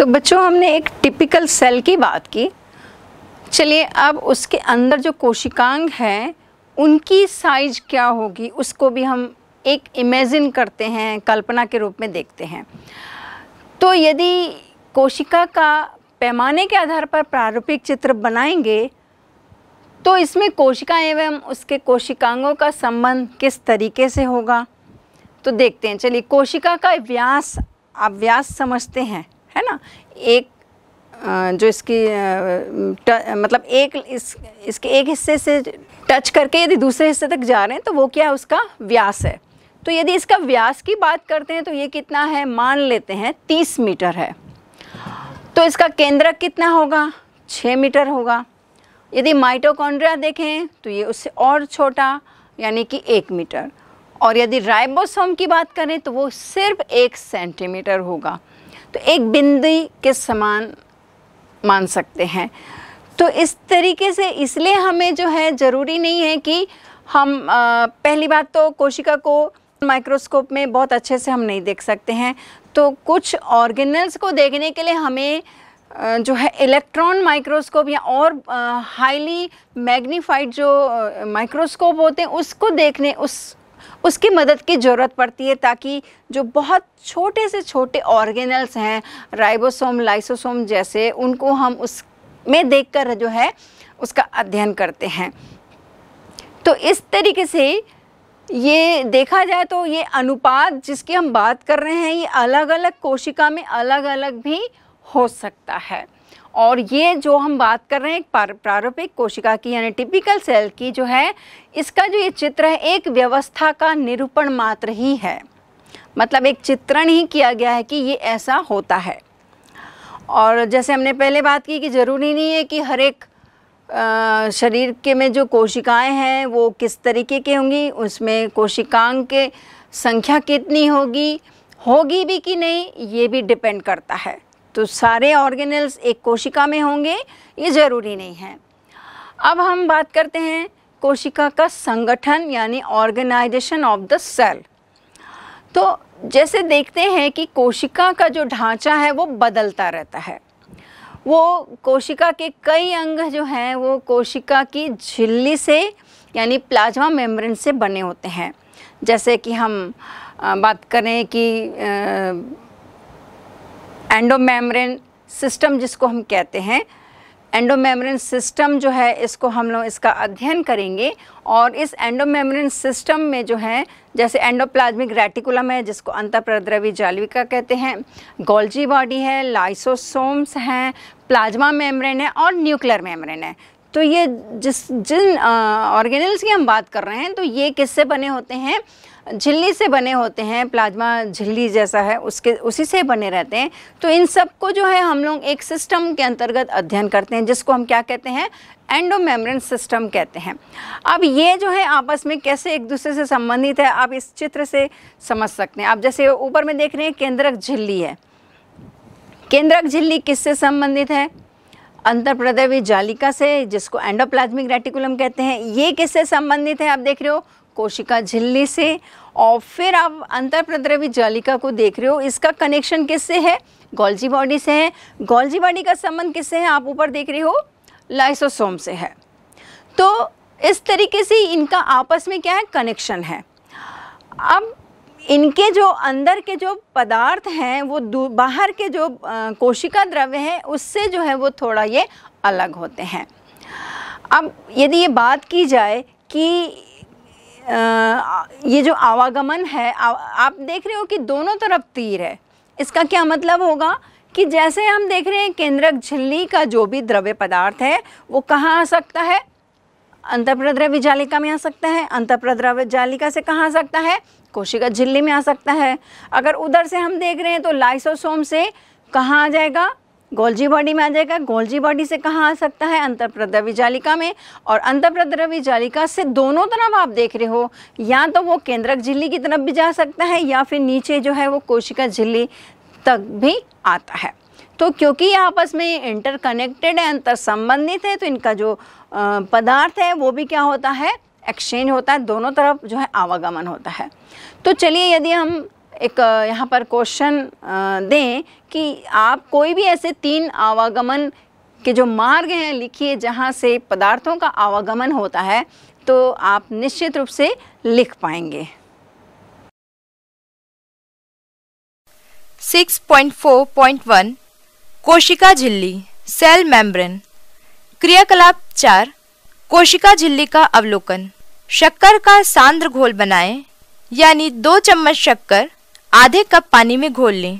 तो बच्चों हमने एक टिपिकल सेल की बात की चलिए अब उसके अंदर जो कोशिकांग है उनकी साइज क्या होगी उसको भी हम एक इमेजिन करते हैं कल्पना के रूप में देखते हैं तो यदि कोशिका का पैमाने के आधार पर प्रारूपिक चित्र बनाएंगे तो इसमें कोशिका एवं उसके कोशिकांगों का संबंध किस तरीके से होगा तो देखते हैं चलिए कोशिका का व्यास आप व्यास समझते हैं है ना एक जो इसकी त, मतलब एक इस इसके एक हिस्से से टच करके यदि दूसरे हिस्से तक जा रहे हैं तो वो क्या है उसका व्यास है तो यदि इसका व्यास की बात करते हैं तो ये कितना है मान लेते हैं तीस मीटर है तो इसका केंद्रक कितना होगा छः मीटर होगा यदि माइटोकॉन्ड्रिया देखें तो ये उससे और छोटा यानी कि एक मीटर और यदि राइबोसोम की बात करें तो वो सिर्फ एक सेंटीमीटर होगा तो एक बिंदी के समान मान सकते हैं तो इस तरीके से इसलिए हमें जो है ज़रूरी नहीं है कि हम आ, पहली बात तो कोशिका को माइक्रोस्कोप में बहुत अच्छे से हम नहीं देख सकते हैं तो कुछ ऑर्गेनल्स को देखने के लिए हमें जो है इलेक्ट्रॉन माइक्रोस्कोप या और हाईली मैग्नीफाइड जो माइक्रोस्कोप होते हैं उसको देखने उस उसकी मदद की ज़रूरत पड़ती है ताकि जो बहुत छोटे से छोटे ऑर्गेनल्स हैं राइबोसोम लाइसोसोम जैसे उनको हम उस में कर जो है उसका अध्ययन करते हैं तो इस तरीके से ये देखा जाए तो ये अनुपात जिसकी हम बात कर रहे हैं ये अलग अलग कोशिका में अलग अलग भी हो सकता है और ये जो हम बात कर रहे हैं प्रारूपिक कोशिका की यानी टिपिकल सेल की जो है इसका जो ये चित्र है एक व्यवस्था का निरूपण मात्र ही है मतलब एक चित्रण ही किया गया है कि ये ऐसा होता है और जैसे हमने पहले बात की कि ज़रूरी नहीं है कि हर एक शरीर के में जो कोशिकाएं हैं वो किस तरीके के होंगी उसमें कोशिकांग के संख्या कितनी होगी होगी भी कि नहीं ये भी डिपेंड करता है तो सारे ऑर्गेनल्स एक कोशिका में होंगे ये ज़रूरी नहीं है अब हम बात करते हैं कोशिका का संगठन यानी ऑर्गेनाइजेशन ऑफ द सेल तो जैसे देखते हैं कि कोशिका का जो ढांचा है वो बदलता रहता है वो कोशिका के कई अंग जो हैं वो कोशिका की झिल्ली से यानी प्लाज्मा मेम्ब्रेन से बने होते हैं जैसे कि हम बात करें कि एंडोमेम्ब्रेन सिस्टम जिसको हम कहते हैं एंडोमेम्ब्रेन सिस्टम जो है इसको हम लोग इसका अध्ययन करेंगे और इस एंडोमेम्ब्रेन सिस्टम में जो है जैसे एंडोप्लाज्मिक रेटिकुलम है जिसको अंतप्रद्रवी जालविका कहते हैं गोल्जी बॉडी है लाइसोसोम्स हैं प्लाज्मा मेम्ब्रेन है और न्यूक्लियर मेम्ब्रेन है तो ये जिस जिन ऑर्गेनल्स की हम बात कर रहे हैं तो ये किससे बने होते हैं झिल्ली से बने होते हैं प्लाज्मा झिल्ली जैसा है उसके उसी से बने रहते हैं तो इन सब को जो है हम लोग एक सिस्टम के अंतर्गत अध्ययन करते हैं जिसको हम क्या कहते हैं एंडोमेमरन सिस्टम कहते हैं अब ये जो है आपस में कैसे एक दूसरे से संबंधित है आप इस चित्र से समझ सकते हैं आप जैसे ऊपर में देख रहे हैं केंद्रक झिल्ली है केंद्रक झिल्ली किससे संबंधित है अंतर्प्रदवी जालिका से जिसको एंडोप्लाज्मिक रेटिकुलम कहते हैं ये किससे संबंधित है आप देख रहे हो कोशिका झिल्ली से और फिर आप प्रद्रवी जालिका को देख रहे हो इसका कनेक्शन किससे है गोल्जी बॉडी से है गोल्जी बॉडी का संबंध किससे है आप ऊपर देख रहे हो लाइसोसोम से है तो इस तरीके से इनका आपस में क्या है कनेक्शन है अब इनके जो अंदर के जो पदार्थ हैं वो बाहर के जो कोशिका द्रव्य हैं उससे जो है वो थोड़ा ये अलग होते हैं अब यदि ये बात की जाए कि आ, ये जो आवागमन है आ, आप देख रहे हो कि दोनों तरफ तीर है इसका क्या मतलब होगा कि जैसे हम देख रहे हैं केंद्रक झिल्ली का जो भी द्रव्य पदार्थ है वो कहाँ आ सकता है अंतप्रद्रव्य जालिका में आ सकता है अंतप्रद्रव्य जालिका से कहाँ आ सकता है कोशिका झिल्ली में आ सकता है अगर उधर से हम देख रहे हैं तो लाइसोसोम से कहाँ आ जाएगा गोल्जी बॉडी में आ जाएगा गोल्जी बॉडी से कहाँ आ सकता है अंतरप्रद्रवी जालिका में और अंतरप्रद्रवी जालिका से दोनों तरफ आप देख रहे हो या तो वो केंद्रक झिल्ली की तरफ भी जा सकता है या फिर नीचे जो है वो कोशिका झिल्ली तक भी आता है तो क्योंकि ये आपस में इंटरकनेक्टेड है अंतर संबंधित है तो इनका जो पदार्थ है वो भी क्या होता है एक्सचेंज होता है दोनों तरफ जो है आवागमन होता है तो चलिए यदि हम एक यहाँ पर क्वेश्चन दें कि आप कोई भी ऐसे तीन आवागमन के जो मार्ग हैं लिखिए जहाँ से पदार्थों का आवागमन होता है तो आप निश्चित रूप से लिख पाएंगे 6.4.1 कोशिका झिल्ली सेल मेम्ब्रेन क्रियाकलाप चार कोशिका झिल्ली का अवलोकन शक्कर का सांद्र घोल बनाएं यानी दो चम्मच शक्कर आधे कप पानी में घोल लें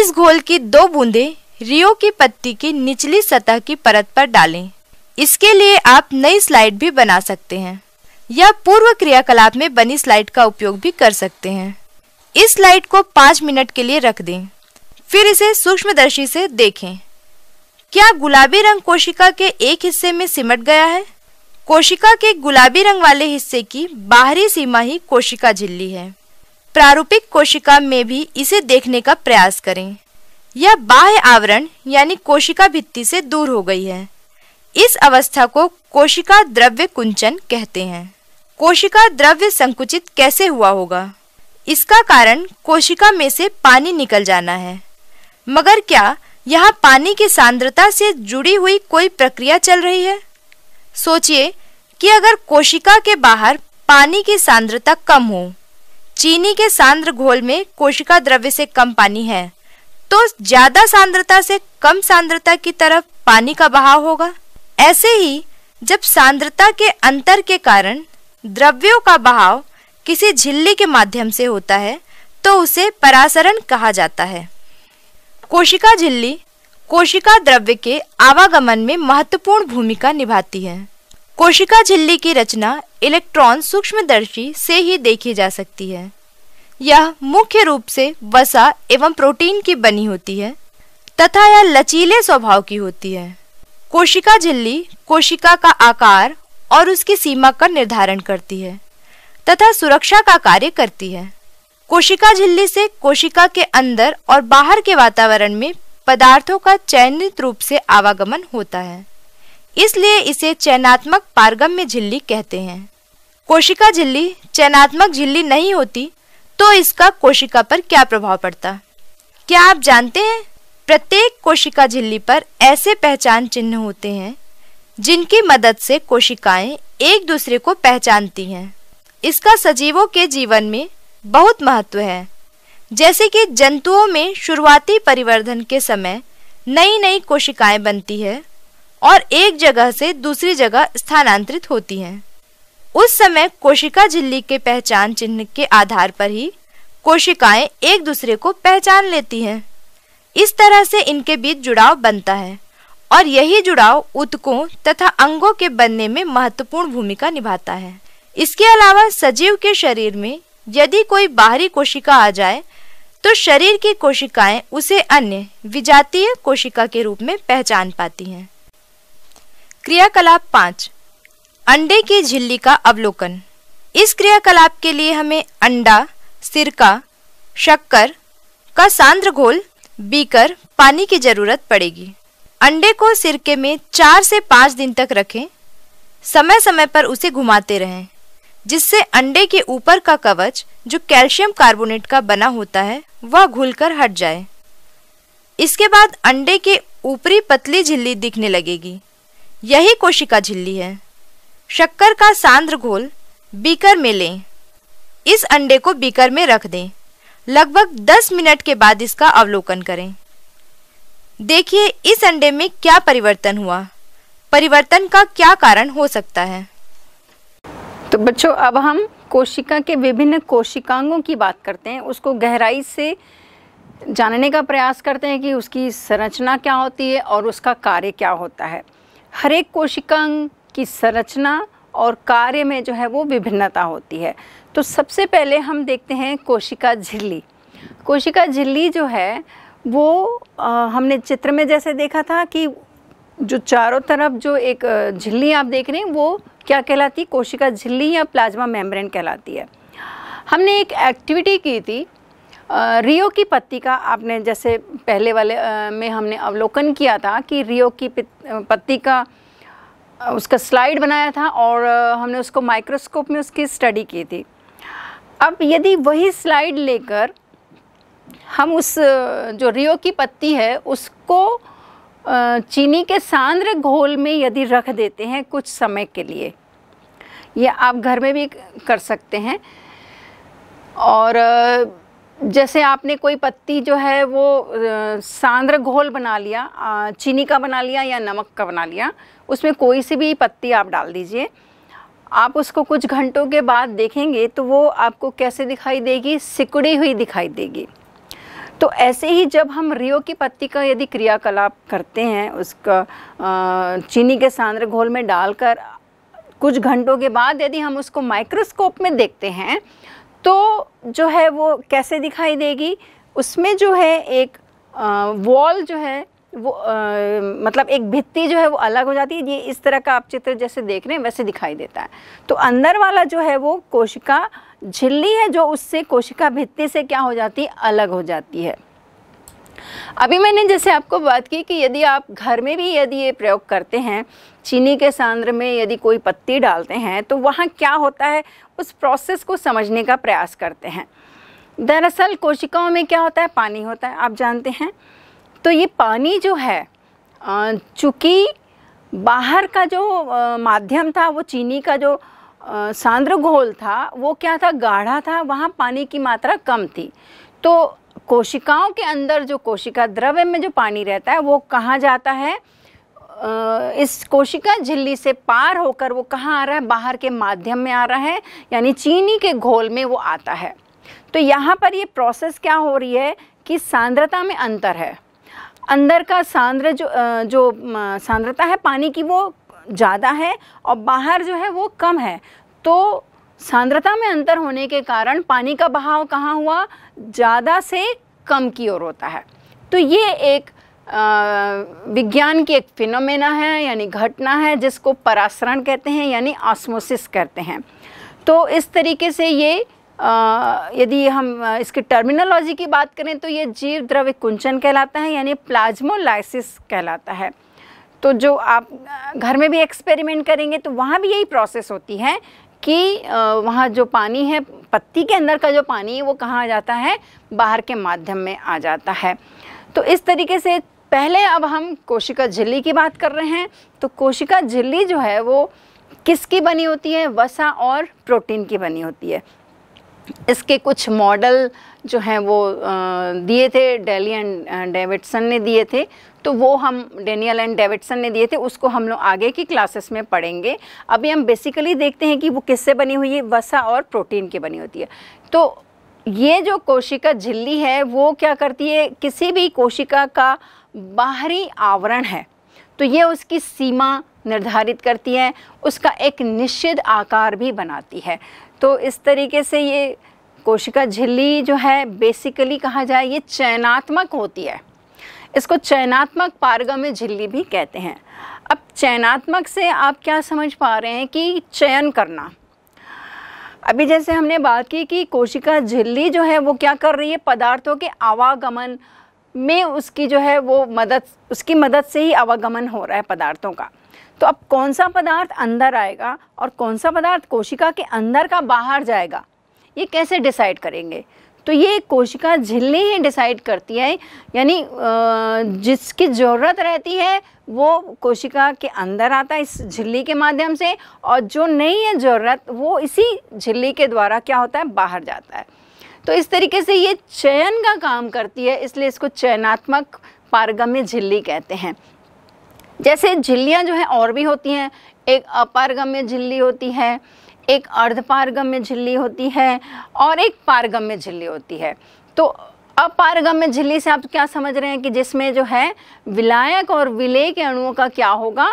इस घोल की दो बूंदे रियो की पत्ती की निचली सतह की परत पर डालें इसके लिए आप नई स्लाइड भी बना सकते हैं या पूर्व क्रियाकलाप में बनी स्लाइड का उपयोग भी कर सकते हैं इस स्लाइड को पाँच मिनट के लिए रख दें फिर इसे सूक्ष्मदर्शी से देखें क्या गुलाबी रंग कोशिका के एक हिस्से में सिमट गया है कोशिका के गुलाबी रंग वाले हिस्से की बाहरी सीमा ही कोशिका झिल्ली है प्रारूपिक कोशिका में भी इसे देखने का प्रयास करें यह बाह्य आवरण यानी कोशिका भित्ति से दूर हो गई है इस अवस्था को कोशिका द्रव्य कुंचन कहते हैं कोशिका द्रव्य संकुचित कैसे हुआ होगा इसका कारण कोशिका में से पानी निकल जाना है मगर क्या यहाँ पानी की सांद्रता से जुड़ी हुई कोई प्रक्रिया चल रही है सोचिए कि अगर कोशिका के बाहर पानी की सांद्रता कम हो चीनी के सांद्र घोल में कोशिका द्रव्य से कम पानी है तो ज्यादा सांद्रता से कम सांद्रता की तरफ पानी का बहाव होगा ऐसे ही जब सांद्रता के अंतर के कारण द्रव्यों का बहाव किसी झिल्ली के माध्यम से होता है तो उसे परासरण कहा जाता है कोशिका झिल्ली कोशिका द्रव्य के आवागमन में महत्वपूर्ण भूमिका निभाती है कोशिका झिल्ली की रचना इलेक्ट्रॉन सूक्ष्मदर्शी से ही देखी जा सकती है यह मुख्य रूप से वसा एवं प्रोटीन की बनी होती है तथा यह लचीले स्वभाव की होती है कोशिका झिल्ली कोशिका का आकार और उसकी सीमा का निर्धारण करती है तथा सुरक्षा का कार्य करती है कोशिका झिल्ली से कोशिका के अंदर और बाहर के वातावरण में पदार्थों का चयनित रूप से आवागमन होता है इसलिए इसे चयनात्मक पारगम्य झिल्ली कहते हैं कोशिका झिल्ली चयनात्मक झिल्ली नहीं होती तो इसका कोशिका पर क्या प्रभाव पड़ता क्या आप जानते हैं प्रत्येक कोशिका झिल्ली पर ऐसे पहचान चिन्ह होते हैं जिनकी मदद से कोशिकाएं एक दूसरे को पहचानती हैं इसका सजीवों के जीवन में बहुत महत्व है जैसे कि जंतुओं में शुरुआती परिवर्धन के समय नई नई कोशिकाएं बनती है और एक जगह से दूसरी जगह स्थानांतरित होती हैं उस समय कोशिका झिल्ली के पहचान चिन्ह के आधार पर ही कोशिकाएं एक दूसरे को पहचान लेती हैं इस तरह से इनके बीच जुड़ाव बनता है और यही जुड़ाव उत्कों तथा अंगों के बनने में महत्वपूर्ण भूमिका निभाता है इसके अलावा सजीव के शरीर में यदि कोई बाहरी कोशिका आ जाए तो शरीर की कोशिकाएं उसे अन्य विजातीय कोशिका के रूप में पहचान पाती हैं क्रियाकलाप पाँच अंडे की झिल्ली का अवलोकन इस क्रियाकलाप के लिए हमें अंडा सिरका शक्कर का सांद्र घोल बीकर पानी की जरूरत पड़ेगी अंडे को सिरके में चार से पाँच दिन तक रखें समय समय पर उसे घुमाते रहें जिससे अंडे के ऊपर का कवच जो कैल्शियम कार्बोनेट का बना होता है वह घुलकर हट जाए इसके बाद अंडे के ऊपरी पतली झिल्ली दिखने लगेगी यही कोशिका झिल्ली है शक्कर का सांद्र घोल बीकर में लें इस अंडे को बीकर में रख दें लगभग 10 मिनट के बाद इसका अवलोकन करें देखिए इस अंडे में क्या परिवर्तन हुआ परिवर्तन का क्या कारण हो सकता है तो बच्चों अब हम कोशिका के विभिन्न कोशिकांगों की बात करते हैं उसको गहराई से जानने का प्रयास करते हैं कि उसकी संरचना क्या होती है और उसका कार्य क्या होता है हर एक कोशिकांग की संरचना और कार्य में जो है वो विभिन्नता होती है तो सबसे पहले हम देखते हैं कोशिका झिल्ली कोशिका झिल्ली जो है वो आ, हमने चित्र में जैसे देखा था कि जो चारों तरफ जो एक झिल्ली आप देख रहे हैं वो क्या कहलाती है कोशिका झिल्ली या प्लाज्मा मेम्ब्रेन कहलाती है हमने एक एक्टिविटी की थी रियो की पत्ती का आपने जैसे पहले वाले में हमने अवलोकन किया था कि रियो की पत्ती का उसका स्लाइड बनाया था और हमने उसको माइक्रोस्कोप में उसकी स्टडी की थी अब यदि वही स्लाइड लेकर हम उस जो रियो की पत्ती है उसको चीनी के सांद्र घोल में यदि रख देते हैं कुछ समय के लिए ये आप घर में भी कर सकते हैं और जैसे आपने कोई पत्ती जो है वो सांद्र घोल बना लिया चीनी का बना लिया या नमक का बना लिया उसमें कोई सी भी पत्ती आप डाल दीजिए आप उसको कुछ घंटों के बाद देखेंगे तो वो आपको कैसे दिखाई देगी सिकुड़ी हुई दिखाई देगी तो ऐसे ही जब हम रियो की पत्ती का यदि क्रियाकलाप करते हैं उसका चीनी के सांद्र घोल में डालकर कुछ घंटों के बाद यदि हम उसको माइक्रोस्कोप में देखते हैं तो जो है वो कैसे दिखाई देगी उसमें जो है एक वॉल जो है वो आ, मतलब एक भित्ति जो है वो अलग हो जाती है ये इस तरह का आप चित्र जैसे देख रहे हैं वैसे दिखाई देता है तो अंदर वाला जो है वो कोशिका झिल्ली है जो उससे कोशिका भित्ति से क्या हो जाती है अलग हो जाती है अभी मैंने जैसे आपको बात की कि यदि आप घर में भी यदि ये प्रयोग करते हैं चीनी के सांद्र में यदि कोई पत्ती डालते हैं तो वहाँ क्या होता है उस प्रोसेस को समझने का प्रयास करते हैं दरअसल कोशिकाओं में क्या होता है पानी होता है आप जानते हैं तो ये पानी जो है चूँकि बाहर का जो माध्यम था वो चीनी का जो सांद्र घोल था वो क्या था गाढ़ा था वहाँ पानी की मात्रा कम थी तो कोशिकाओं के अंदर जो कोशिका द्रव्य में जो पानी रहता है वो कहाँ जाता है इस कोशिका झिल्ली से पार होकर वो कहाँ आ रहा है बाहर के माध्यम में आ रहा है यानी चीनी के घोल में वो आता है तो यहाँ पर ये प्रोसेस क्या हो रही है कि सांद्रता में अंतर है अंदर का सांद्र जो जो सांद्रता है पानी की वो ज़्यादा है और बाहर जो है वो कम है तो सांद्रता में अंतर होने के कारण पानी का बहाव कहाँ हुआ ज़्यादा से कम की ओर होता है तो ये एक विज्ञान की एक फिनोमेना है यानी घटना है जिसको परासरण कहते हैं यानी ऑस्मोसिस कहते हैं तो इस तरीके से ये यदि हम इसकी टर्मिनोलॉजी की बात करें तो ये जीव द्रव्य कुंचन कहलाता है यानी प्लाज्मोलाइसिस कहलाता है तो जो आप घर में भी एक्सपेरिमेंट करेंगे तो वहाँ भी यही प्रोसेस होती है कि वहाँ जो पानी है पत्ती के अंदर का जो पानी है वो कहाँ आ जाता है बाहर के माध्यम में आ जाता है तो इस तरीके से पहले अब हम कोशिका झिल्ली की बात कर रहे हैं तो कोशिका झिल्ली जो है वो किसकी बनी होती है वसा और प्रोटीन की बनी होती है इसके कुछ मॉडल जो हैं वो दिए थे डेली एंड डेविडसन ने दिए थे तो वो हम डेनियल एंड डेविडसन ने दिए थे उसको हम लोग आगे की क्लासेस में पढ़ेंगे अभी हम बेसिकली देखते हैं कि वो किससे बनी हुई है वसा और प्रोटीन की बनी होती है तो ये जो कोशिका झिल्ली है वो क्या करती है किसी भी कोशिका का बाहरी आवरण है तो ये उसकी सीमा निर्धारित करती है उसका एक निश्चित आकार भी बनाती है तो इस तरीके से ये कोशिका झिल्ली जो है बेसिकली कहा जाए ये चयनात्मक होती है इसको चयनात्मक पारगम्य झिल्ली भी कहते हैं अब चयनात्मक से आप क्या समझ पा रहे हैं कि चयन करना अभी जैसे हमने बात की कि कोशिका झिल्ली जो है वो क्या कर रही है पदार्थों के आवागमन में उसकी जो है वो मदद उसकी मदद से ही आवागमन हो रहा है पदार्थों का तो अब कौन सा पदार्थ अंदर आएगा और कौन सा पदार्थ कोशिका के अंदर का बाहर जाएगा ये कैसे डिसाइड करेंगे तो ये कोशिका झिल्ली ही डिसाइड करती है यानी जिसकी ज़रूरत रहती है वो कोशिका के अंदर आता है इस झिल्ली के माध्यम से और जो नहीं है ज़रूरत वो इसी झिल्ली के द्वारा क्या होता है बाहर जाता है तो इस तरीके से ये चयन का काम करती है इसलिए इसको चयनात्मक पारगम्य झिल्ली कहते हैं जैसे झिल्लियाँ जो हैं और भी होती हैं एक अपारगम्य झिल्ली होती है एक अर्धपारगम्य झिल्ली होती है और एक पारगम्य झिल्ली होती है तो अपारगम्य झिल्ली से आप क्या समझ रहे हैं कि जिसमें जो है विलायक और विलय के अणुओं का क्या होगा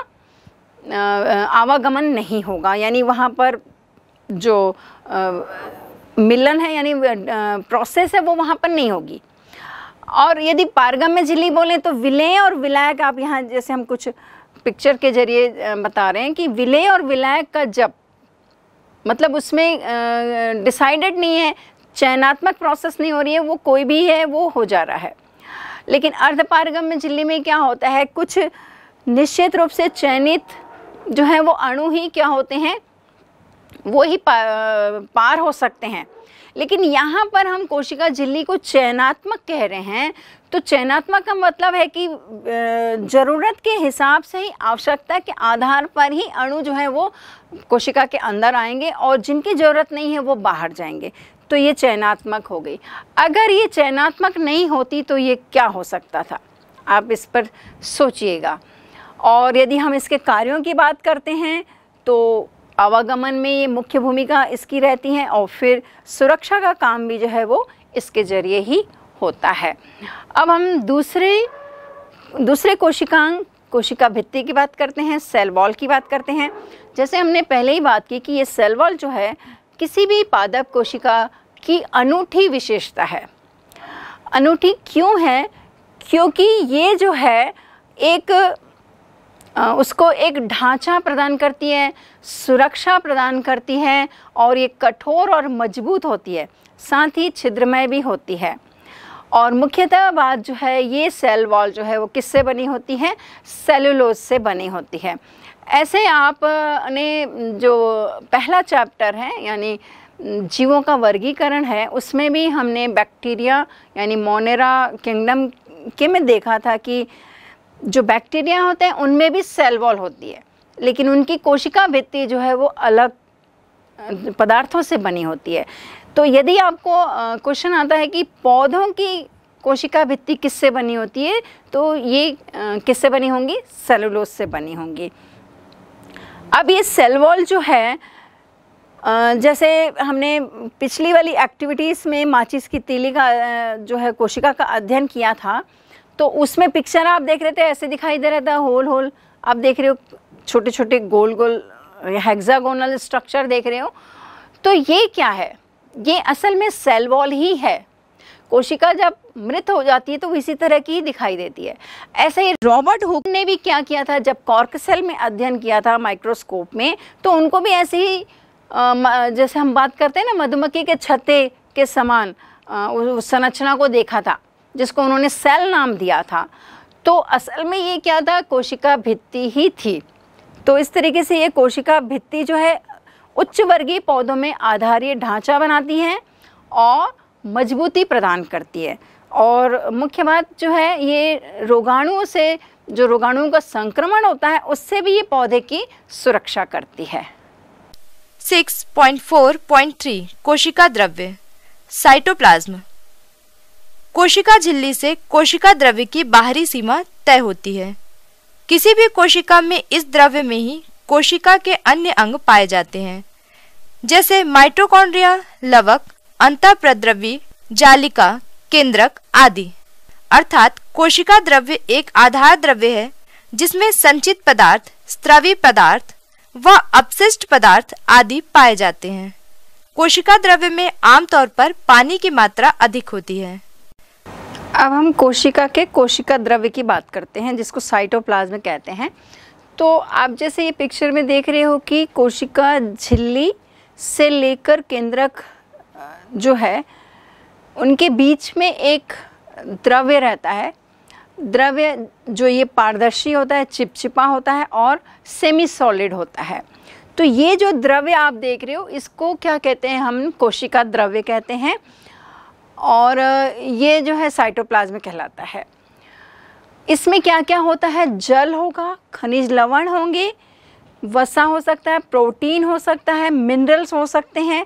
आवागमन नहीं होगा यानी वहाँ पर जो आ, मिलन है यानी प्रोसेस है वो वहाँ पर नहीं होगी और यदि पारगम्य झिल्ली बोलें तो विलय और विलायक आप यहाँ जैसे हम कुछ पिक्चर के जरिए बता रहे हैं कि विलय और विलायक का जब मतलब उसमें डिसाइडेड नहीं है चयनात्मक प्रोसेस नहीं हो रही है वो कोई भी है वो हो जा रहा है लेकिन अर्धपारगम्य झिल्ली में क्या होता है कुछ निश्चित रूप से चयनित जो है वो अणु ही क्या होते हैं वो ही पार हो सकते हैं लेकिन यहाँ पर हम कोशिका झिल्ली को चयनात्मक कह रहे हैं तो चयनात्मक का मतलब है कि ज़रूरत के हिसाब से ही आवश्यकता के आधार पर ही अणु जो है वो कोशिका के अंदर आएंगे और जिनकी ज़रूरत नहीं है वो बाहर जाएंगे तो ये चयनात्मक हो गई अगर ये चयनात्मक नहीं होती तो ये क्या हो सकता था आप इस पर सोचिएगा और यदि हम इसके कार्यों की बात करते हैं तो आवागमन में ये मुख्य भूमिका इसकी रहती है और फिर सुरक्षा का काम भी जो है वो इसके ज़रिए ही होता है अब हम दूसरे दूसरे कोशिकांग कोशिका भित्ति की बात करते हैं सेल वॉल की बात करते हैं जैसे हमने पहले ही बात की कि ये सेल वॉल जो है किसी भी पादप कोशिका की अनूठी विशेषता है अनूठी क्यों है क्योंकि ये जो है एक उसको एक ढांचा प्रदान करती है सुरक्षा प्रदान करती है और ये कठोर और मजबूत होती है साथ ही छिद्रमय भी होती है और मुख्यतः बात जो है ये सेल वॉल जो है वो किससे बनी होती है सेलुलोज से बनी होती है ऐसे आप ने जो पहला चैप्टर है यानी जीवों का वर्गीकरण है उसमें भी हमने बैक्टीरिया यानी मोनेरा किंगडम के में देखा था कि जो बैक्टीरिया होते हैं उनमें भी सेल वॉल होती है लेकिन उनकी कोशिका भित्ति जो है वो अलग पदार्थों से बनी होती है तो यदि आपको क्वेश्चन आता है कि पौधों की कोशिका भित्ति किससे बनी होती है तो ये किससे बनी होंगी सेलुलोज से बनी होंगी अब ये सेल वॉल जो है जैसे हमने पिछली वाली एक्टिविटीज़ में माचिस की तीली का जो है कोशिका का अध्ययन किया था तो उसमें पिक्चर आप देख रहे थे ऐसे दिखाई दे रहा था होल होल आप देख रहे हो छोटे छोटे गोल गोल हेक्सागोनल स्ट्रक्चर देख रहे हो तो ये क्या है ये असल में सेल वॉल ही है कोशिका जब मृत हो जाती है तो वो इसी तरह की ही दिखाई देती है ऐसे ही रॉबर्ट हुक ने भी क्या किया था जब कॉर्क सेल में अध्ययन किया था माइक्रोस्कोप में तो उनको भी ऐसे ही जैसे हम बात करते हैं ना मधुमक्खी के छत्ते के समान उस संरचना को देखा था जिसको उन्होंने सेल नाम दिया था तो असल में ये क्या था कोशिका भित्ति ही थी तो इस तरीके से ये कोशिका भित्ति जो है उच्च वर्गीय पौधों में आधारीय ढांचा बनाती है और मजबूती प्रदान करती है और मुख्य बात जो है ये रोगाणुओं से जो रोगाणुओं का संक्रमण होता है उससे भी ये पौधे की सुरक्षा करती है 6.4.3 कोशिका द्रव्य साइटोप्लाज्म कोशिका झिल्ली से कोशिका द्रव्य की बाहरी सीमा तय होती है किसी भी कोशिका में इस द्रव्य में ही कोशिका के अन्य अंग पाए जाते हैं जैसे माइट्रोकॉन्ड्रिया लवक अंतःप्रद्रव्यी जालिका केंद्रक आदि अर्थात कोशिका द्रव्य एक आधार द्रव्य है जिसमें संचित पदार्थ स्त्रवी पदार्थ व अपशिष्ट पदार्थ आदि पाए जाते हैं कोशिका द्रव्य में आमतौर पर पानी की मात्रा अधिक होती है अब हम कोशिका के कोशिका द्रव्य की बात करते हैं जिसको साइटोप्लाज्म कहते हैं तो आप जैसे ये पिक्चर में देख रहे हो कि कोशिका झिल्ली से लेकर केंद्रक जो है उनके बीच में एक द्रव्य रहता है द्रव्य जो ये पारदर्शी होता है चिपचिपा होता है और सेमी सॉलिड होता है तो ये जो द्रव्य आप देख रहे हो इसको क्या कहते हैं हम कोशिका द्रव्य कहते हैं और ये जो है साइटोप्लाज्म कहलाता है इसमें क्या क्या होता है जल होगा खनिज लवण होंगे वसा हो सकता है प्रोटीन हो सकता है मिनरल्स हो सकते हैं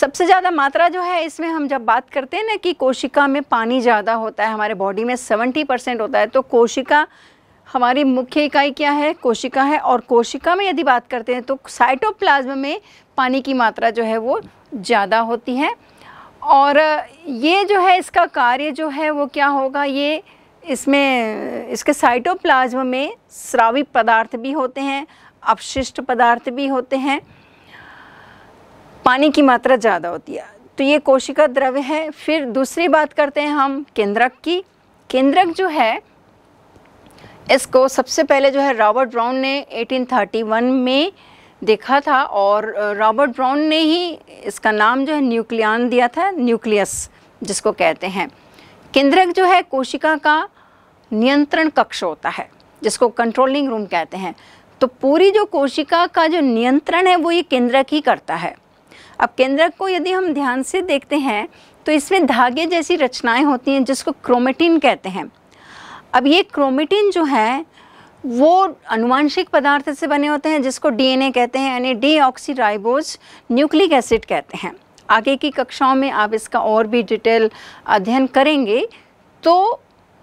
सबसे ज़्यादा मात्रा जो है इसमें हम जब बात करते हैं ना कि कोशिका में पानी ज़्यादा होता है हमारे बॉडी में 70 परसेंट होता है तो कोशिका हमारी मुख्य इकाई क्या है कोशिका है और कोशिका में यदि बात करते हैं तो साइटोप्लाज्म में पानी की मात्रा जो है वो ज़्यादा होती है और ये जो है इसका कार्य जो है वो क्या होगा ये इसमें इसके साइटोप्लाज्म में श्रावी पदार्थ भी होते हैं अपशिष्ट पदार्थ भी होते हैं पानी की मात्रा ज़्यादा होती है तो ये कोशिका द्रव्य है फिर दूसरी बात करते हैं हम केंद्रक की केंद्रक जो है इसको सबसे पहले जो है रॉबर्ट ब्राउन ने 1831 में देखा था और रॉबर्ट ब्राउन ने ही इसका नाम जो है न्यूक्लियान दिया था न्यूक्लियस जिसको कहते हैं केंद्रक जो है कोशिका का नियंत्रण कक्ष होता है जिसको कंट्रोलिंग रूम कहते हैं तो पूरी जो कोशिका का जो नियंत्रण है वो ये केंद्रक ही करता है अब केंद्रक को यदि हम ध्यान से देखते हैं तो इसमें धागे जैसी रचनाएं होती हैं जिसको क्रोमेटिन कहते हैं अब ये क्रोमेटिन जो है वो अनुवांशिक पदार्थ से बने होते हैं जिसको डीएनए कहते हैं यानी डीऑक्सीराइबोज न्यूक्लिक एसिड कहते हैं आगे की कक्षाओं में आप इसका और भी डिटेल अध्ययन करेंगे तो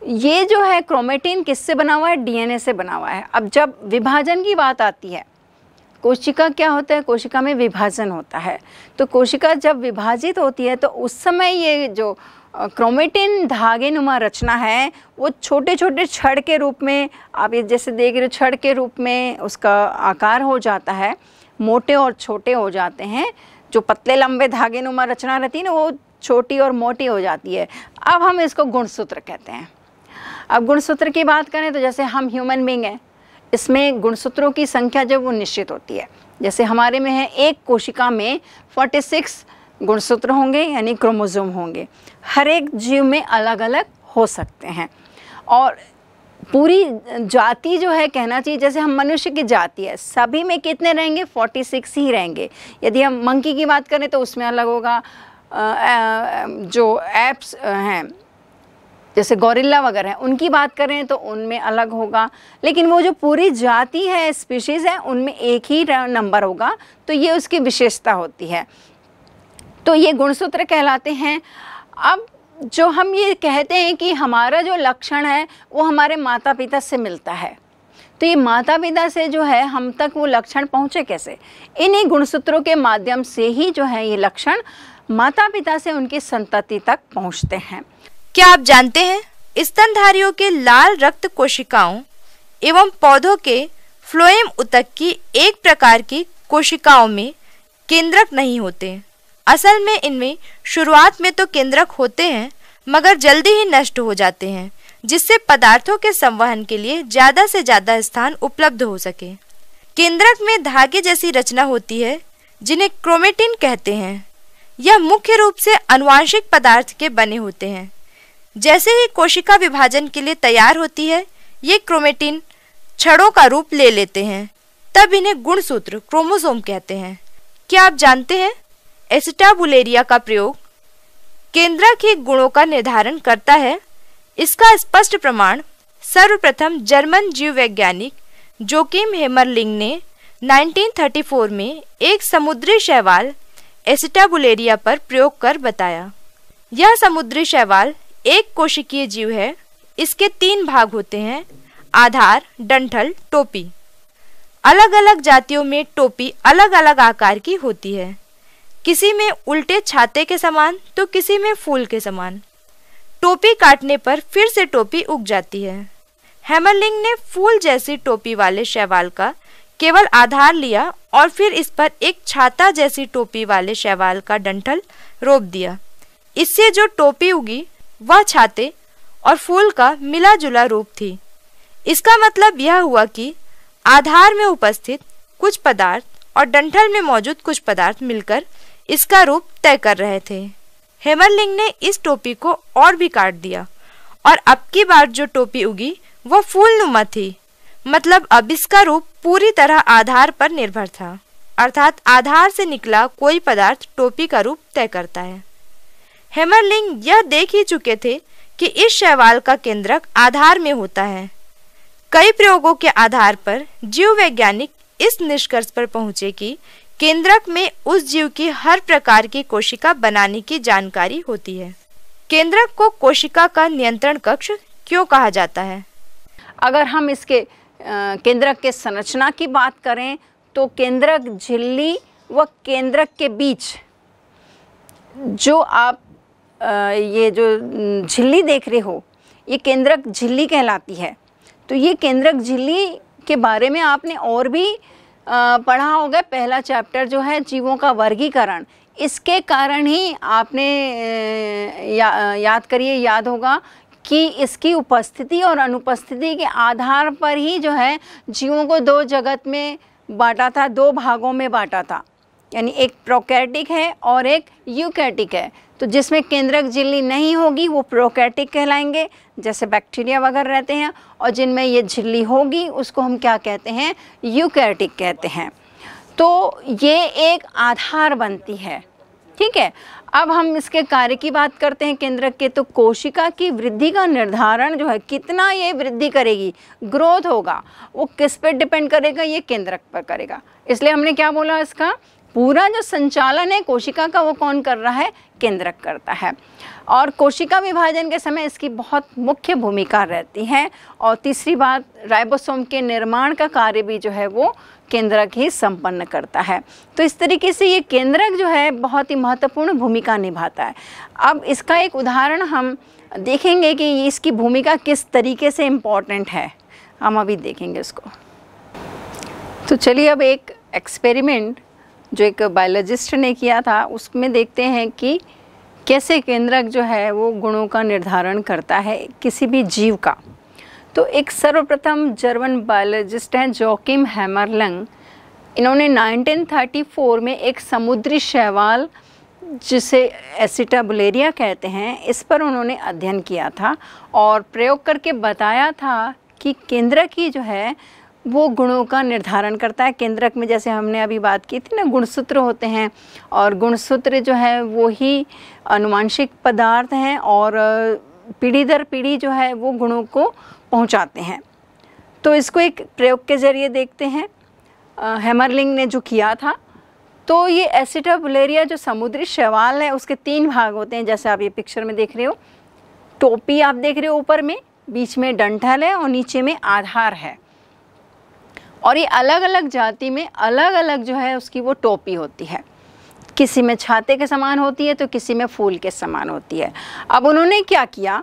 ये जो है क्रोमेटिन किससे बना हुआ है डीएनए से बना हुआ है अब जब विभाजन की बात आती है कोशिका क्या होता है कोशिका में विभाजन होता है तो कोशिका जब विभाजित होती है तो उस समय ये जो क्रोमेटिन धागे नुमा रचना है वो छोटे छोटे छड़ के रूप में आप ये जैसे देख रहे हो छड़ के रूप में उसका आकार हो जाता है मोटे और छोटे हो जाते हैं जो पतले लंबे धागे नुमा रचना रहती है ना वो छोटी और मोटी हो जाती है अब हम इसको गुणसूत्र कहते हैं अब गुणसूत्र की बात करें तो जैसे हम ह्यूमन बींग हैं इसमें गुणसूत्रों की संख्या जब वो निश्चित होती है जैसे हमारे में है एक कोशिका में सिक्स गुणसूत्र होंगे यानी क्रोमोज़ोम होंगे हर एक जीव में अलग अलग हो सकते हैं और पूरी जाति जो है कहना चाहिए जैसे हम मनुष्य की जाति है सभी में कितने रहेंगे 46 ही रहेंगे यदि हम मंकी की बात करें तो उसमें अलग होगा जो एप्स हैं जैसे गोरिल्ला वगैरह हैं उनकी बात करें तो उनमें अलग होगा लेकिन वो जो पूरी जाति है स्पीशीज़ है उनमें एक ही नंबर होगा तो ये उसकी विशेषता होती है तो ये गुणसूत्र कहलाते हैं अब जो हम ये कहते हैं कि हमारा जो लक्षण है वो हमारे माता पिता से मिलता है तो ये माता पिता से जो है हम तक वो लक्षण पहुँचे कैसे इन्हीं गुणसूत्रों के माध्यम से ही जो है ये लक्षण माता पिता से उनकी संतति तक पहुँचते हैं क्या आप जानते हैं स्तनधारियों के लाल रक्त कोशिकाओं एवं पौधों के फ्लोएम उतक की एक प्रकार की कोशिकाओं में केंद्रक नहीं होते असल में इनमें शुरुआत में तो केंद्रक होते हैं मगर जल्दी ही नष्ट हो जाते हैं जिससे पदार्थों के संवहन के लिए ज़्यादा से ज़्यादा स्थान उपलब्ध हो सके केंद्रक में धागे जैसी रचना होती है जिन्हें क्रोमेटिन कहते हैं यह मुख्य रूप से अनुवांशिक पदार्थ के बने होते हैं जैसे ही कोशिका विभाजन के लिए तैयार होती है ये क्रोमेटिन छड़ों का रूप ले लेते हैं तब इन्हें गुणसूत्र क्रोमोसोम कहते हैं क्या आप जानते हैं एसिटाबुलेरिया का प्रयोग के गुणों का निर्धारण करता है इसका स्पष्ट प्रमाण सर्वप्रथम जर्मन जीव वैज्ञानिक जोकिम हेमरलिंग ने 1934 में एक समुद्री शैवाल एसिटाबुलेरिया पर प्रयोग कर बताया यह समुद्री शैवाल एक कोशिकीय जीव है इसके तीन भाग होते हैं आधार डंठल टोपी अलग अलग जातियों में टोपी अलग अलग आकार की होती है किसी में उल्टे छाते के समान तो किसी में फूल के समान टोपी काटने पर फिर से टोपी उग जाती है हेमरलिंग ने फूल जैसी टोपी वाले शैवाल का केवल आधार लिया और फिर इस पर एक छाता जैसी टोपी वाले शैवाल का डंठल रोप दिया इससे जो टोपी उगी वह छाते और फूल का मिला जुला रूप थी इसका मतलब यह हुआ कि आधार में उपस्थित कुछ पदार्थ और डंठल में मौजूद कुछ पदार्थ मिलकर इसका रूप तय कर रहे थे हेमरलिंग ने इस टोपी को और भी काट दिया और अब की बार जो टोपी उगी वो फूल नुमा थी मतलब अब इसका रूप पूरी तरह आधार पर निर्भर था अर्थात आधार से निकला कोई पदार्थ टोपी का रूप तय करता है हेमरलिंग यह देख ही चुके थे कि इस शैवाल का केंद्रक आधार में होता है कई प्रयोगों के आधार पर जीव वैज्ञानिक इस निष्कर्ष पर पहुंचे कि केंद्रक में उस जीव की हर प्रकार की कोशिका बनाने की जानकारी होती है केंद्रक को कोशिका का नियंत्रण कक्ष क्यों कहा जाता है अगर हम इसके केंद्रक के संरचना की बात करें तो केंद्रक झिल्ली व केंद्रक के बीच जो आप ये जो झिल्ली देख रहे हो ये केंद्रक झिल्ली कहलाती है तो ये केंद्रक झिल्ली के बारे में आपने और भी पढ़ा होगा पहला चैप्टर जो है जीवों का वर्गीकरण इसके कारण ही आपने या, याद करिए याद होगा कि इसकी उपस्थिति और अनुपस्थिति के आधार पर ही जो है जीवों को दो जगत में बांटा था दो भागों में बांटा था यानी एक प्रोकैटिक है और एक यूकैटिक है तो जिसमें केंद्रक झिल्ली नहीं होगी वो प्रोकैटिक कहलाएंगे जैसे बैक्टीरिया वगैरह रहते हैं और जिनमें ये झिल्ली होगी उसको हम क्या कहते हैं यूकैटिक कहते हैं तो ये एक आधार बनती है ठीक है अब हम इसके कार्य की बात करते हैं केंद्रक के तो कोशिका की वृद्धि का निर्धारण जो है कितना ये वृद्धि करेगी ग्रोथ होगा वो किस पर डिपेंड करेगा ये केंद्रक पर करेगा इसलिए हमने क्या बोला इसका पूरा जो संचालन है कोशिका का वो कौन कर रहा है केंद्रक करता है और कोशिका विभाजन के समय इसकी बहुत मुख्य भूमिका रहती है और तीसरी बात राइबोसोम के निर्माण का कार्य भी जो है वो केंद्रक ही संपन्न करता है तो इस तरीके से ये केंद्रक जो है बहुत ही महत्वपूर्ण भूमिका निभाता है अब इसका एक उदाहरण हम देखेंगे कि इसकी भूमिका किस तरीके से इम्पॉर्टेंट है हम अभी देखेंगे इसको तो चलिए अब एक एक्सपेरिमेंट जो एक बायोलॉजिस्ट ने किया था उसमें देखते हैं कि कैसे केंद्रक जो है वो गुणों का निर्धारण करता है किसी भी जीव का तो एक सर्वप्रथम जर्मन बायोलॉजिस्ट हैं जोकिम हैमरलंग इन्होंने 1934 में एक समुद्री शैवाल जिसे एसिटाबुलेरिया कहते हैं इस पर उन्होंने अध्ययन किया था और प्रयोग करके बताया था कि केंद्र की जो है वो गुणों का निर्धारण करता है केंद्रक में जैसे हमने अभी बात की थी ना गुणसूत्र होते हैं और गुणसूत्र जो है वो ही अनुवांशिक पदार्थ हैं और पीढ़ी दर पीढ़ी जो है वो गुणों को पहुंचाते हैं तो इसको एक प्रयोग के ज़रिए देखते हैं हेमरलिंग ने जो किया था तो ये एसिडोबलेरिया जो समुद्री शैवाल है उसके तीन भाग होते हैं जैसे आप ये पिक्चर में देख रहे हो टोपी आप देख रहे हो ऊपर में बीच में डंठल है और नीचे में आधार है और ये अलग अलग जाति में अलग अलग जो है उसकी वो टोपी होती है किसी में छाते के समान होती है तो किसी में फूल के समान होती है अब उन्होंने क्या किया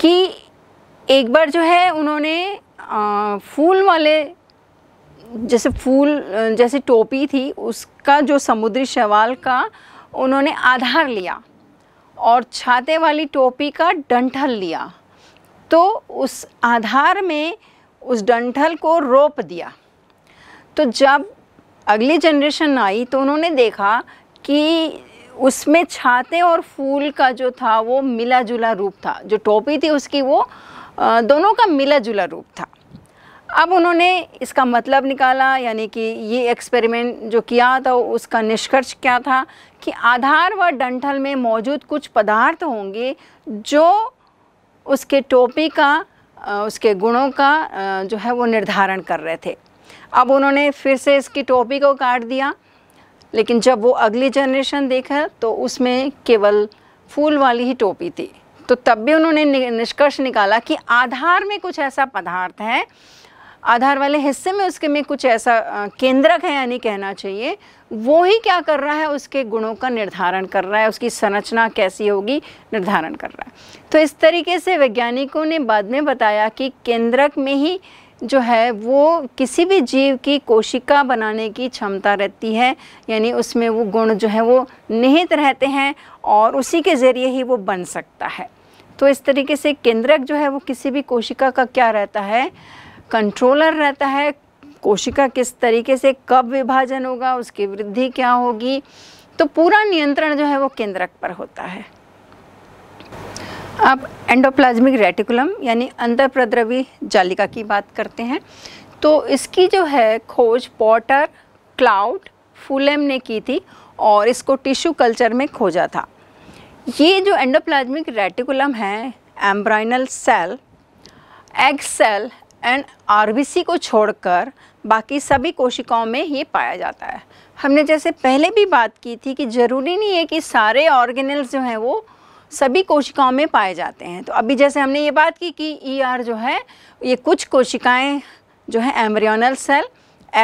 कि एक बार जो है उन्होंने फूल वाले जैसे फूल जैसे टोपी थी उसका जो समुद्री शवाल का उन्होंने आधार लिया और छाते वाली टोपी का डंठल लिया तो उस आधार में उस डंठल को रोप दिया तो जब अगली जनरेशन आई तो उन्होंने देखा कि उसमें छाते और फूल का जो था वो मिला जुला रूप था जो टोपी थी उसकी वो दोनों का मिला जुला रूप था अब उन्होंने इसका मतलब निकाला यानी कि ये एक्सपेरिमेंट जो किया था उसका निष्कर्ष क्या था कि आधार व डंठल में मौजूद कुछ पदार्थ होंगे जो उसके टोपी का उसके गुणों का जो है वो निर्धारण कर रहे थे अब उन्होंने फिर से इसकी टोपी को काट दिया लेकिन जब वो अगली जनरेशन देखा तो उसमें केवल फूल वाली ही टोपी थी तो तब भी उन्होंने निष्कर्ष निकाला कि आधार में कुछ ऐसा पदार्थ है आधार वाले हिस्से में उसके में कुछ ऐसा केंद्रक है यानी कहना चाहिए वो ही क्या कर रहा है उसके गुणों का निर्धारण कर रहा है उसकी संरचना कैसी होगी निर्धारण कर रहा है तो इस तरीके से वैज्ञानिकों ने बाद में बताया कि केंद्रक में ही जो है वो किसी भी जीव की कोशिका बनाने की क्षमता रहती है यानी उसमें वो गुण जो है वो निहित रहते हैं और उसी के ज़रिए ही वो बन सकता है तो इस तरीके से केंद्रक जो है वो किसी भी कोशिका का क्या रहता है कंट्रोलर रहता है कोशिका किस तरीके से कब विभाजन होगा उसकी वृद्धि क्या होगी तो पूरा नियंत्रण जो है वो केंद्रक पर होता है अब एंडोप्लाज्मिक रेटिकुलम यानी अंतरप्रद्रवी जालिका की बात करते हैं तो इसकी जो है खोज पॉटर क्लाउड फुलेम ने की थी और इसको टिश्यू कल्चर में खोजा था ये जो एंडोप्लाज्मिक रेटिकुलम है embryonal cell egg cell and RBC को छोड़कर बाकी सभी कोशिकाओं में ये पाया जाता है हमने जैसे पहले भी बात की थी कि ज़रूरी नहीं है कि सारे ऑर्गेनल्स जो हैं वो सभी कोशिकाओं में पाए जाते हैं तो अभी जैसे हमने ये बात की कि ई e ER जो है ये कुछ कोशिकाएं जो है embryonal cell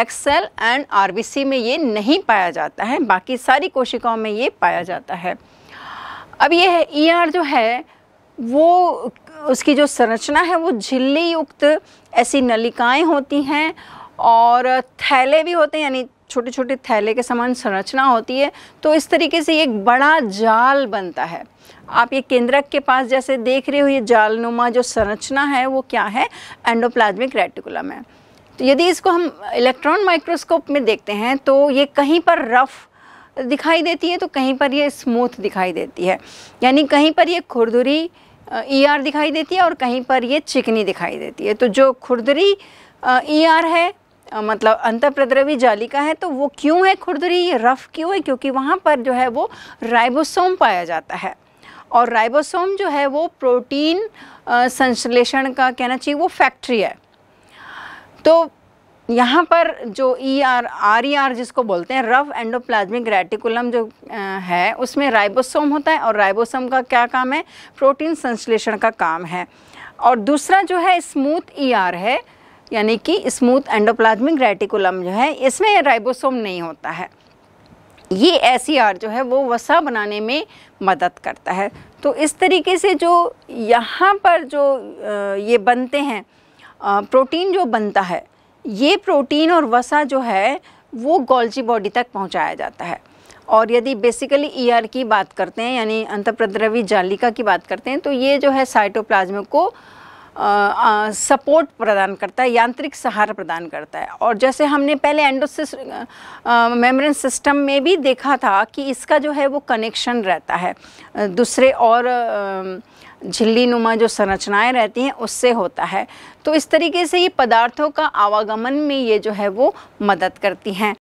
egg cell and R में ये नहीं पाया जाता है बाकी सारी कोशिकाओं में ये पाया जाता है अब ये है ई ER जो है वो उसकी जो संरचना है वो झिल्ली युक्त ऐसी नलिकाएं होती हैं और थैले भी होते हैं यानी छोटे छोटे थैले के समान संरचना होती है तो इस तरीके से एक बड़ा जाल बनता है आप ये केंद्रक के पास जैसे देख रहे हो ये जालनुमा जो संरचना है वो क्या है एंडोप्लाज्मिक रेटिकुलम है तो यदि इसको हम इलेक्ट्रॉन माइक्रोस्कोप में देखते हैं तो ये कहीं पर रफ़ दिखाई देती है तो कहीं पर ये स्मूथ दिखाई देती है यानी कहीं पर ये खुरदुरी ईआर e दिखाई देती है और कहीं पर ये चिकनी दिखाई देती है तो जो खुरदरी ईआर e है मतलब अंतप्रद्रवी जालिका है तो वो क्यों है खुरदरी ये रफ़ क्यों है क्योंकि वहाँ पर जो है वो राइबोसोम पाया जाता है और राइबोसोम जो है वो प्रोटीन संश्लेषण का कहना चाहिए वो फैक्ट्री है तो यहाँ पर जो E R R E R जिसको बोलते हैं रफ एंडोप्लाज्मिक रेटिकुलम जो है उसमें राइबोसोम होता है और राइबोसोम का क्या काम है प्रोटीन संश्लेषण का काम है और दूसरा जो है स्मूथ ई आर है यानी कि स्मूथ एंडोप्लाज्मिक रेटिकुलम जो है इसमें राइबोसोम नहीं होता है ये एस e जो है वो वसा बनाने में मदद करता है तो इस तरीके से जो यहाँ पर जो ये बनते हैं प्रोटीन जो बनता है ये प्रोटीन और वसा जो है वो गोल्जी बॉडी तक पहुंचाया जाता है और यदि बेसिकली ईआर e की बात करते हैं यानी अंतप्रद्रवी जालिका की बात करते हैं तो ये जो है साइटोप्लाज्म को आ, आ, सपोर्ट प्रदान करता है यांत्रिक सहारा प्रदान करता है और जैसे हमने पहले एंडोसिस मेम्ब्रेन सिस्टम में भी देखा था कि इसका जो है वो कनेक्शन रहता है दूसरे और झिल्ली नुमा जो संरचनाएं रहती हैं उससे होता है तो इस तरीके से ये पदार्थों का आवागमन में ये जो है वो मदद करती हैं